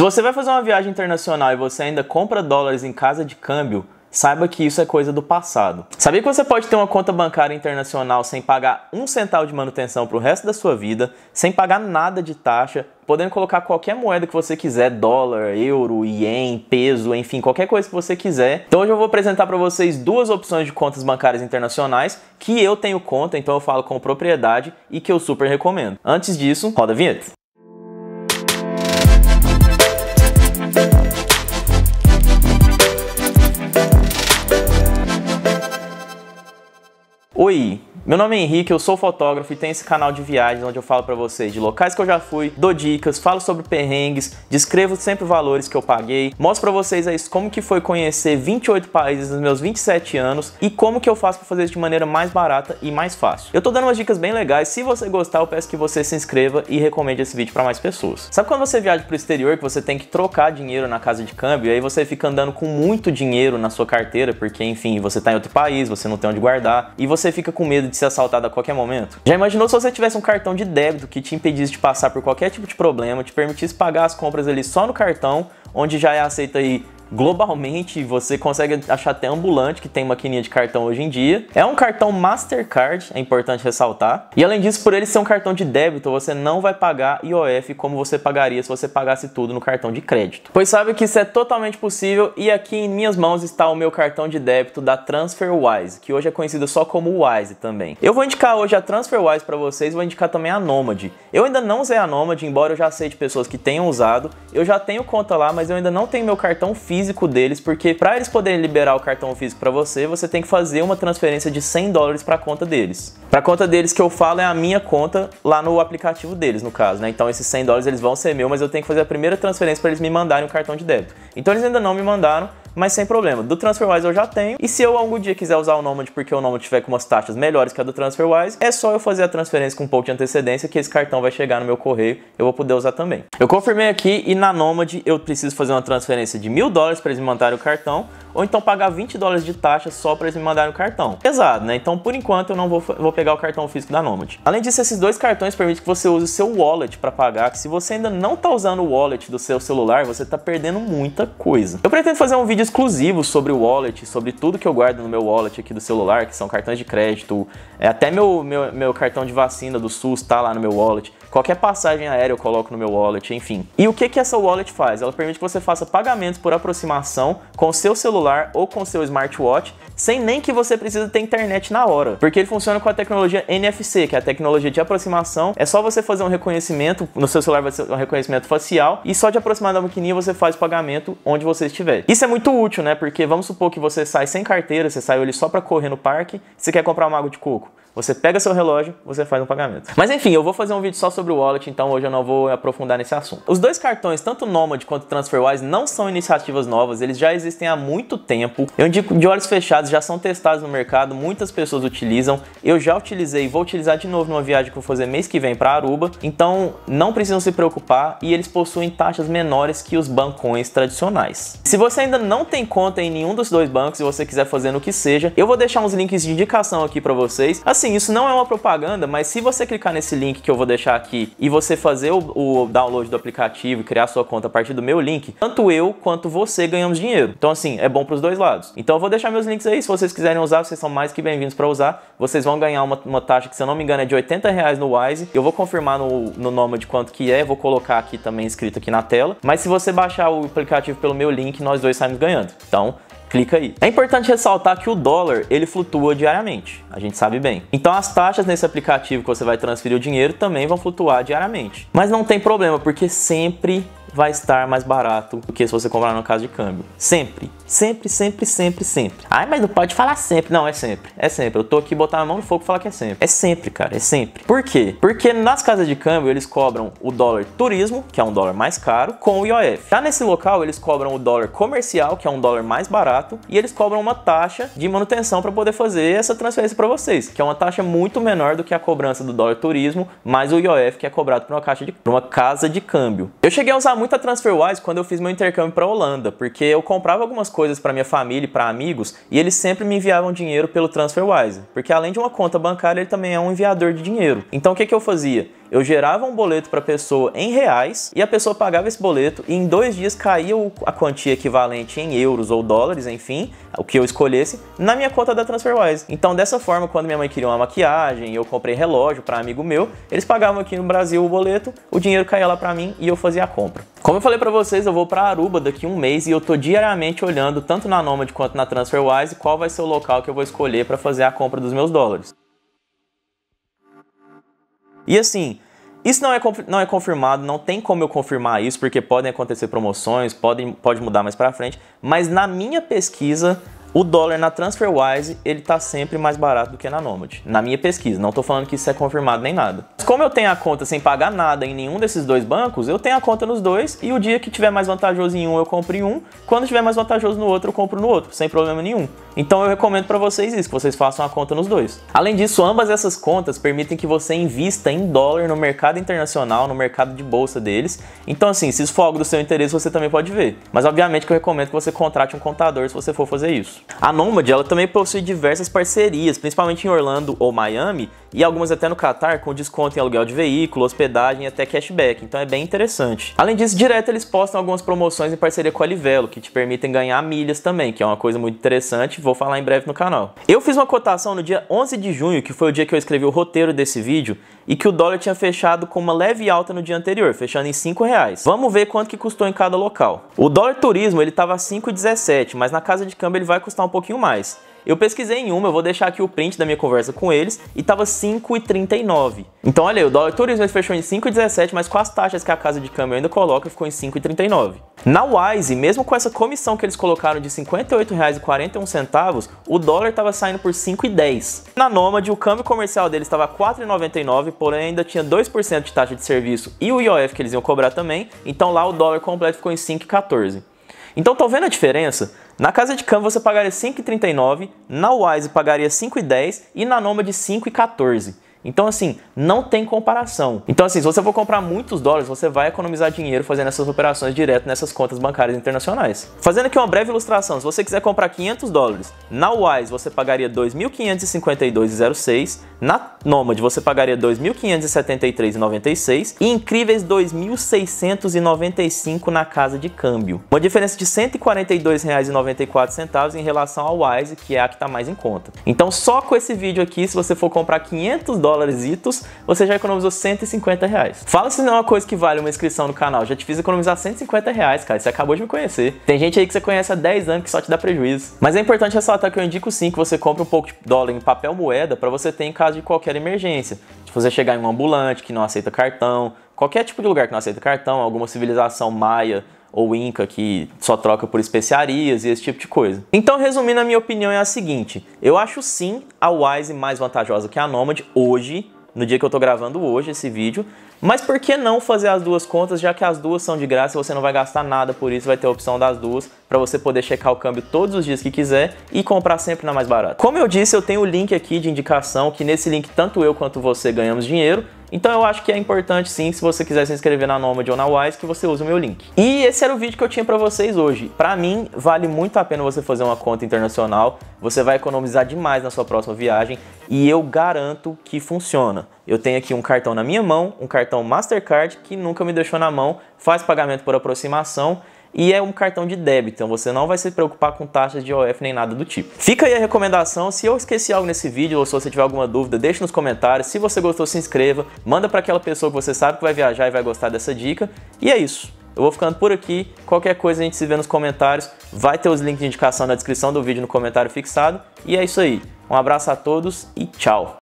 Se você vai fazer uma viagem internacional e você ainda compra dólares em casa de câmbio, saiba que isso é coisa do passado. Sabia que você pode ter uma conta bancária internacional sem pagar um centavo de manutenção para o resto da sua vida, sem pagar nada de taxa, podendo colocar qualquer moeda que você quiser, dólar, euro, ien, peso, enfim, qualquer coisa que você quiser. Então hoje eu vou apresentar para vocês duas opções de contas bancárias internacionais que eu tenho conta, então eu falo com propriedade e que eu super recomendo. Antes disso, roda a vinheta. Oi! Meu nome é Henrique, eu sou fotógrafo e tenho esse canal de viagens onde eu falo para vocês de locais que eu já fui, dou dicas, falo sobre perrengues, descrevo sempre valores que eu paguei, mostro para vocês aí como que foi conhecer 28 países nos meus 27 anos e como que eu faço para fazer isso de maneira mais barata e mais fácil. Eu tô dando umas dicas bem legais, se você gostar eu peço que você se inscreva e recomende esse vídeo para mais pessoas. Sabe quando você viaja pro exterior que você tem que trocar dinheiro na casa de câmbio e aí você fica andando com muito dinheiro na sua carteira porque enfim, você tá em outro país, você não tem onde guardar e você fica com medo de ser assaltado a qualquer momento? Já imaginou se você tivesse um cartão de débito que te impedisse de passar por qualquer tipo de problema, te permitisse pagar as compras ali só no cartão, onde já é aceita aí globalmente você consegue achar até ambulante que tem maquininha de cartão hoje em dia. É um cartão Mastercard, é importante ressaltar. E além disso, por ele ser um cartão de débito, você não vai pagar IOF como você pagaria se você pagasse tudo no cartão de crédito. Pois sabe que isso é totalmente possível e aqui em minhas mãos está o meu cartão de débito da TransferWise, que hoje é conhecido só como Wise também. Eu vou indicar hoje a TransferWise para vocês, vou indicar também a Nomad. Eu ainda não usei a Nomad, embora eu já sei de pessoas que tenham usado. Eu já tenho conta lá, mas eu ainda não tenho meu cartão físico físico deles, porque para eles poderem liberar o cartão físico para você, você tem que fazer uma transferência de 100 dólares para a conta deles. Para a conta deles que eu falo é a minha conta lá no aplicativo deles, no caso, né? Então esses 100 dólares eles vão ser meu, mas eu tenho que fazer a primeira transferência para eles me mandarem o cartão de débito. Então eles ainda não me mandaram, mas sem problema. Do TransferWise eu já tenho, e se eu algum dia quiser usar o Nomad porque o Nomad tiver com umas taxas melhores que a do TransferWise, é só eu fazer a transferência com um pouco de antecedência que esse cartão vai chegar no meu correio, eu vou poder usar também. Eu confirmei aqui e na Nomad eu preciso fazer uma transferência de mil dólares para eles me mandarem o cartão, ou então pagar 20 dólares de taxa só para eles me mandarem o cartão. Pesado, né? Então, por enquanto, eu não vou, vou pegar o cartão físico da Nomad. Além disso, esses dois cartões permitem que você use o seu wallet para pagar, que se você ainda não tá usando o wallet do seu celular, você tá perdendo muita coisa. Eu pretendo fazer um vídeo exclusivo sobre o wallet, sobre tudo que eu guardo no meu wallet aqui do celular, que são cartões de crédito, é, até meu, meu, meu cartão de vacina do SUS tá lá no meu wallet. Qualquer passagem aérea eu coloco no meu wallet, enfim. E o que, que essa wallet faz? Ela permite que você faça pagamentos por aproximação com seu celular ou com seu smartwatch, sem nem que você precisa ter internet na hora. Porque ele funciona com a tecnologia NFC, que é a tecnologia de aproximação. É só você fazer um reconhecimento, no seu celular vai ser um reconhecimento facial, e só de aproximar da maquininha você faz o pagamento onde você estiver. Isso é muito útil, né? Porque vamos supor que você sai sem carteira, você saiu ali só para correr no parque, você quer comprar uma água de coco. Você pega seu relógio, você faz um pagamento. Mas enfim, eu vou fazer um vídeo só sobre o wallet, então hoje eu não vou aprofundar nesse assunto. Os dois cartões, tanto Nomad quanto TransferWise, não são iniciativas novas, eles já existem há muito tempo. Eu indico de olhos fechados, já são testados no mercado, muitas pessoas utilizam. Eu já utilizei e vou utilizar de novo numa viagem que eu vou fazer mês que vem para Aruba. Então, não precisam se preocupar e eles possuem taxas menores que os bancões tradicionais. Se você ainda não tem conta em nenhum dos dois bancos e você quiser fazer no que seja, eu vou deixar uns links de indicação aqui para vocês. Assim Assim, isso não é uma propaganda, mas se você clicar nesse link que eu vou deixar aqui e você fazer o, o download do aplicativo e criar sua conta a partir do meu link, tanto eu quanto você ganhamos dinheiro. Então, assim, é bom para os dois lados. Então, eu vou deixar meus links aí. Se vocês quiserem usar, vocês são mais que bem-vindos para usar. Vocês vão ganhar uma, uma, taxa que, se eu não me engano, é de 80 reais no Wise. Eu vou confirmar no, no nome de quanto que é. Vou colocar aqui também escrito aqui na tela. Mas se você baixar o aplicativo pelo meu link, nós dois saímos ganhando. Então, clica aí. É importante ressaltar que o dólar, ele flutua diariamente, a gente sabe bem. Então as taxas nesse aplicativo que você vai transferir o dinheiro também vão flutuar diariamente. Mas não tem problema, porque sempre vai estar mais barato do que se você comprar no caso de câmbio. Sempre. Sempre, sempre, sempre, sempre. Ai, mas não pode falar sempre. Não, é sempre. É sempre. Eu tô aqui botar a mão no fogo e falar que é sempre. É sempre, cara. É sempre. Por quê? Porque nas casas de câmbio eles cobram o dólar turismo, que é um dólar mais caro, com o IOF. Já nesse local eles cobram o dólar comercial, que é um dólar mais barato, e eles cobram uma taxa de manutenção para poder fazer essa transferência para vocês, que é uma taxa muito menor do que a cobrança do dólar turismo, mais o IOF que é cobrado para uma, caixa de, uma casa de câmbio. Eu cheguei a usar muito a TransferWise quando eu fiz meu intercâmbio para Holanda, porque eu comprava algumas coisas para minha família e para amigos e eles sempre me enviavam dinheiro pelo TransferWise, porque além de uma conta bancária, ele também é um enviador de dinheiro. Então o que, que eu fazia? Eu gerava um boleto para a pessoa em reais e a pessoa pagava esse boleto e em dois dias caía a quantia equivalente em euros ou dólares, enfim, o que eu escolhesse, na minha conta da TransferWise. Então, dessa forma, quando minha mãe queria uma maquiagem, e eu comprei relógio para amigo meu, eles pagavam aqui no Brasil o boleto, o dinheiro caía lá para mim e eu fazia a compra. Como eu falei para vocês, eu vou para Aruba daqui um mês e eu tô diariamente olhando tanto na Nomad quanto na TransferWise qual vai ser o local que eu vou escolher para fazer a compra dos meus dólares. E assim, isso não é, não é confirmado, não tem como eu confirmar isso, porque podem acontecer promoções, podem, pode mudar mais para frente, mas na minha pesquisa, o dólar na TransferWise, ele tá sempre mais barato do que na Nomad, na minha pesquisa. Não tô falando que isso é confirmado nem nada. como eu tenho a conta sem pagar nada em nenhum desses dois bancos, eu tenho a conta nos dois e o dia que tiver mais vantajoso em um, eu compro em um. Quando tiver mais vantajoso no outro, eu compro no outro, sem problema nenhum. Então eu recomendo para vocês isso, que vocês façam a conta nos dois. Além disso, ambas essas contas permitem que você invista em dólar no mercado internacional, no mercado de bolsa deles. Então assim, se isso for algo do seu interesse, você também pode ver. Mas obviamente que eu recomendo que você contrate um contador se você for fazer isso. A Nomad, ela também possui diversas parcerias, principalmente em Orlando ou Miami, e algumas até no Catar, com desconto em aluguel de veículo, hospedagem e até cashback, então é bem interessante. Além disso, direto eles postam algumas promoções em parceria com a Livelo, que te permitem ganhar milhas também, que é uma coisa muito interessante vou falar em breve no canal. Eu fiz uma cotação no dia 11 de junho, que foi o dia que eu escrevi o roteiro desse vídeo, e que o dólar tinha fechado com uma leve alta no dia anterior, fechando em 5 reais. Vamos ver quanto que custou em cada local. O dólar turismo ele estava 5,17, mas na casa de câmbio ele vai custar um pouquinho mais. Eu pesquisei em uma, eu vou deixar aqui o print da minha conversa com eles, e tava 5,39. Então olha aí, o dólar turismo fechou em 5,17, mas com as taxas que a casa de câmbio ainda coloca, ficou em 5,39. Na Wise, mesmo com essa comissão que eles colocaram de R$ 58,41, o dólar estava saindo por 5,10. Na Nomad, o câmbio comercial deles estava 4,99, porém ainda tinha 2% de taxa de serviço e o IOF que eles iam cobrar também, então lá o dólar completo ficou em 5,14. Então estão vendo a diferença? Na casa de câmbio você pagaria 5,39, na Wise pagaria 5,10 e na de 5,14. Então, assim, não tem comparação. Então, assim, se você for comprar muitos dólares, você vai economizar dinheiro fazendo essas operações direto nessas contas bancárias internacionais. Fazendo aqui uma breve ilustração, se você quiser comprar 500 dólares, na Wise você pagaria 2.552,06, na Nomad você pagaria 2.573,96 e incríveis 2.695 na casa de câmbio. Uma diferença de R$ 142,94 em relação à Wise, que é a que está mais em conta. Então, só com esse vídeo aqui, se você for comprar 500 dólares, dólares você já economizou 150 reais. Fala se não é uma coisa que vale uma inscrição no canal, já te fiz economizar 150 reais, cara, você acabou de me conhecer. Tem gente aí que você conhece há 10 anos que só te dá prejuízo. Mas é importante ressaltar que eu indico sim que você compre um pouco de dólar em papel moeda para você ter em caso de qualquer emergência. Se você chegar em um ambulante que não aceita cartão, qualquer tipo de lugar que não aceita cartão, alguma civilização maia, ou Inca que só troca por especiarias e esse tipo de coisa. Então, resumindo, a minha opinião é a seguinte: eu acho sim a Wise mais vantajosa que a Nomad hoje, no dia que eu tô gravando hoje esse vídeo, mas por que não fazer as duas contas, já que as duas são de graça, você não vai gastar nada por isso, vai ter a opção das duas para você poder checar o câmbio todos os dias que quiser e comprar sempre na mais barata. Como eu disse, eu tenho o link aqui de indicação, que nesse link tanto eu quanto você ganhamos dinheiro, então eu acho que é importante sim, se você quiser se inscrever na Nomad ou na Wise, que você use o meu link. E esse era o vídeo que eu tinha para vocês hoje. Para mim, vale muito a pena você fazer uma conta internacional, você vai economizar demais na sua próxima viagem e eu garanto que funciona. Eu tenho aqui um cartão na minha mão, um cartão Mastercard que nunca me deixou na mão, faz pagamento por aproximação e é um cartão de débito, então você não vai se preocupar com taxas de OF nem nada do tipo. Fica aí a recomendação, se eu esqueci algo nesse vídeo ou se você tiver alguma dúvida, deixe nos comentários. Se você gostou, se inscreva, manda para aquela pessoa que você sabe que vai viajar e vai gostar dessa dica. E é isso. Eu vou ficando por aqui. Qualquer coisa a gente se vê nos comentários. Vai ter os links de indicação na descrição do vídeo no comentário fixado. E é isso aí. Um abraço a todos e tchau.